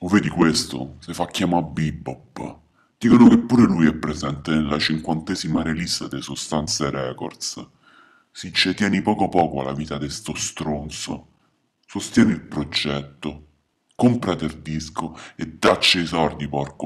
O vedi questo? Si fa chiamare Bebop. Dicono che pure lui è presente nella cinquantesima release dei Sostanze Records. Si ci tieni poco poco alla vita di sto stronzo. Sostieni il progetto, comprate il disco e dacci i sordi, porco.